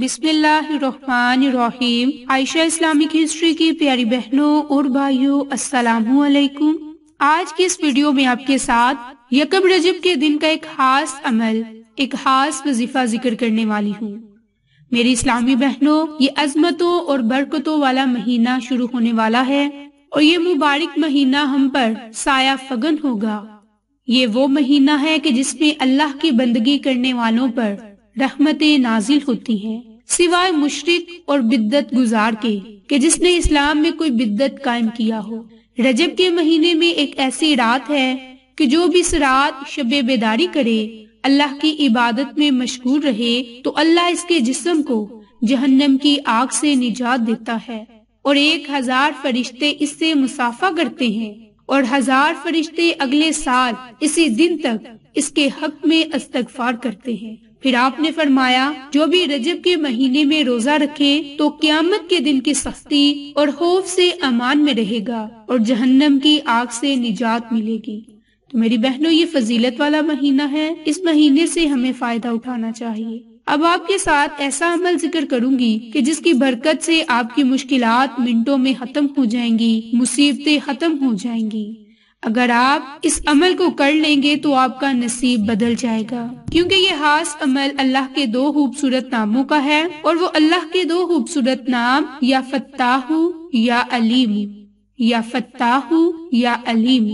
बिस्मिल्लाहिर्रहमानिर्रहीम Ayesha Islamic history की प्यारी बहनों और भाइयों अस्सलाम आज की इस वीडियो में आपके साथ यकब रजब के दिन का एक खास अमल एक खास वजीफा जिक्र करने वाली हूँ मेरी इस्लामी बहनों ये अजमतों और बरकतों वाला महीना शुरू होने वाला है और ये मुबारक महीना हम पर साया फगन होगा ये वो महीना है कि जिसमें अल्लाह की बंदगी करने वालों पर रहमतें नाजिल होती हैं सिवाय मुशरक और बिद्दत गुजार के कि जिसने इस्लाम में कोई बिद्दत कायम किया हो रजब के महीने में एक ऐसी रात है कि जो भी इस रात शब बेदारी करे अल्लाह की इबादत में मशगूल रहे तो अल्लाह इसके जिस्म को जहन्नम की आग से निजात देता है और एक हजार फरिश्ते इससे मुसाफा करते हैं और हजार फरिश्ते अगले साल इसी दिन तक इसके हक में अस्तगफार करते हैं फिर आपने फरमाया जो भी रजब के महीने में रोजा रखे तो क्यामत के दिन की सख्ती और खौफ से अमान में रहेगा और जहन्नम की आग से निजात मिलेगी तो मेरी बहनों ये फजीलत वाला महीना है इस महीने से हमें फायदा उठाना चाहिए अब आपके साथ ऐसा अमल जिक्र करूंगी कि जिसकी बरकत से आपकी मुश्किलात मिनटों में खत्म हो जाएंगी मुसीबतें खत्म हो जाएंगी अगर आप इस अमल को कर लेंगे तो आपका नसीब बदल जाएगा क्योंकि ये खास अमल अल्लाह के दो खूबसूरत नामों का है और वो अल्लाह के दो खूबसूरत नाम या फत्ताहू या अलीम या फत्ताहू या अलीम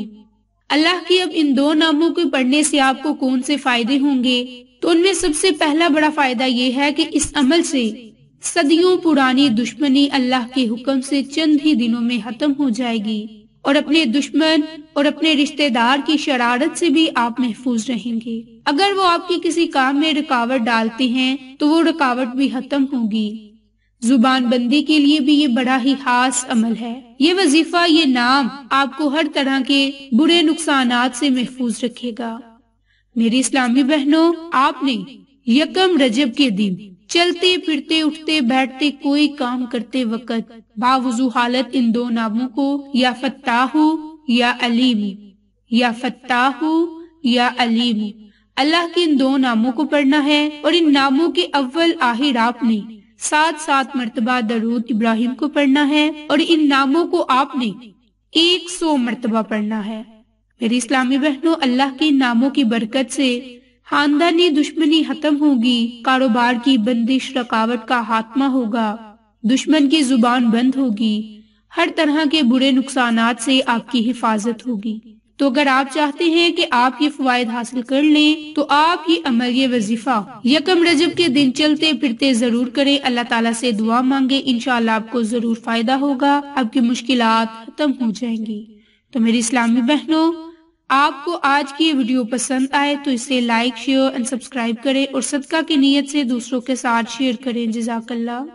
अल्लाह की अब इन दो नामों को पढ़ने से आपको कौन से फायदे होंगे तो उनमें सबसे पहला बड़ा फायदा ये है कि इस अमल से सदियों पुरानी दुश्मनी अल्लाह के हुक्म से चंद ही दिनों में खत्म हो जाएगी और अपने दुश्मन और अपने रिश्तेदार की शरारत से भी आप महफूज रहेंगे अगर वो आपकी किसी काम में रुकावट डालते हैं तो वो रुकावट भी खत्म होगी जुबान बंदी के लिए भी ये बड़ा ही खास अमल है ये वजीफा ये नाम आपको हर तरह के बुरे नुकसान से महफूज रखेगा मेरी इस्लामी बहनों आपने यकम रजब के दिन चलते फिरते उठते बैठते कोई काम करते वक़्त बावजू हालत इन दो नामों को या फताहू या अलीम या फताहू या अलीम अल्लाह के इन दो नामों को पढ़ना है और इन नामों के अव्वल आहिर आपने सात सात मरतबा दरूद इब्राहिम को पढ़ना है और इन नामों को आपने एक सौ मरतबा पढ़ना है मेरी इस्लामी बहनों अल्लाह के नामों की बरकत से खानदानी दुश्मनी खत्म होगी कारोबार की बंदिश रकावट का हाथमा होगा दुश्मन की जुबान बंद होगी हर तरह के बुरे नुकसान से आपकी हिफाजत होगी तो अगर आप चाहते हैं कि आप ये फवायद हासिल कर लें तो आप ये अमल ये वजीफा यकम रजब के दिन चलते फिरते जरूर करें अल्लाह ताला से दुआ मांगे इनशाला आपको जरूर फायदा होगा आपकी मुश्किल खत्म हो जाएंगी तो मेरी इस्लामी बहनों आपको आज की ये वीडियो पसंद आए तो इसे लाइक शेयर एंड सब्सक्राइब करें और सदका की नीयत से दूसरों के साथ शेयर करें जजाकल्ला